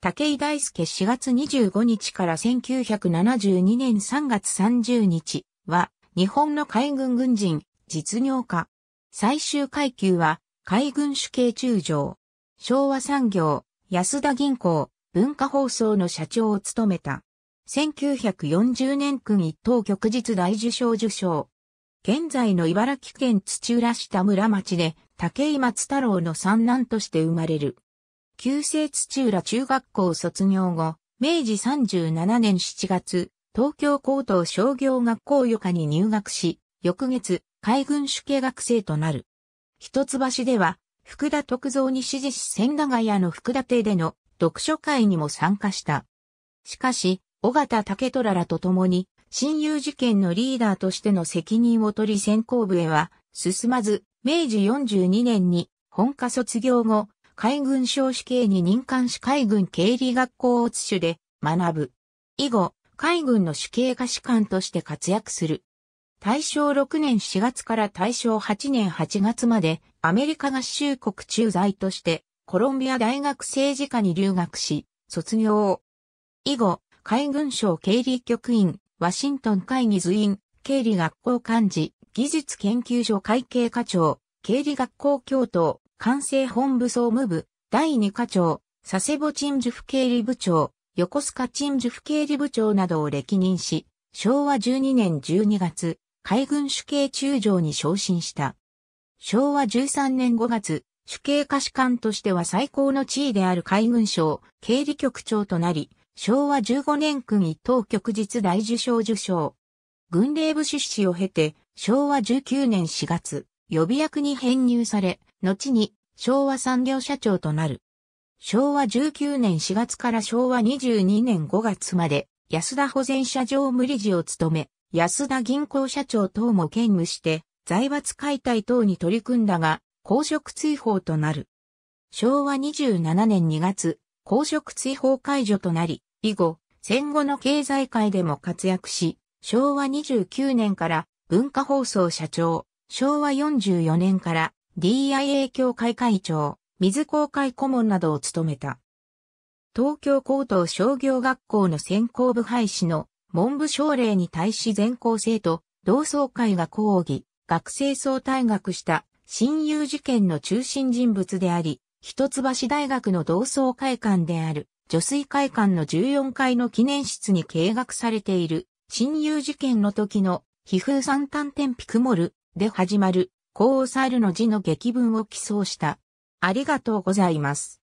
武井大輔4月25日から1972年3月30日は日本の海軍軍人、実業家。最終階級は海軍主計中将。昭和産業、安田銀行、文化放送の社長を務めた。1940年君一等旭日大受賞受賞。現在の茨城県土浦下村町で、竹井松太郎の三男として生まれる。旧制土浦中学校卒業後、明治37年7月、東京高等商業学校予科に入学し、翌月、海軍主計学生となる。一橋では、福田徳造に支持し千駄ヶ谷の福田邸での読書会にも参加した。しかし、尾形竹虎らと共に、親友事件のリーダーとしての責任を取り先行部へは進まず、明治42年に本科卒業後、海軍少子系に任官し海軍経理学校を津種で学ぶ。以後、海軍の主計科士官として活躍する。大正6年4月から大正8年8月までアメリカ合衆国駐在としてコロンビア大学政治科に留学し、卒業。以後、海軍省経理局員、ワシントン会議図院、経理学校幹事、技術研究所会計課長、経理学校教頭、管制本部総務部、第2課長、佐世保鎮守府経理部長、横須賀鎮守府経理部長などを歴任し、昭和12年12月、海軍主計中将に昇進した。昭和13年5月、主計下士官としては最高の地位である海軍省、経理局長となり、昭和15年君一等局日大受賞受賞。軍令部出資を経て、昭和19年4月、予備役に編入され、後に昭和産業社長となる。昭和19年4月から昭和22年5月まで安田保全社長無理事を務め、安田銀行社長等も兼務して、財閥解体等に取り組んだが、公職追放となる。昭和27年2月、公職追放解除となり、以後、戦後の経済界でも活躍し、昭和29年から文化放送社長、昭和44年から DIA 協会会長、水公会顧問などを務めた。東京高等商業学校の専攻部廃止の文部省令に対し全校生徒、同窓会が抗議、学生総退学した親友事件の中心人物であり、一橋大学の同窓会館である女水会館の14階の記念室に計画されている親友事件の時の非風三端天ピクモルで始まるコーサルの字の劇文を起草した。ありがとうございます。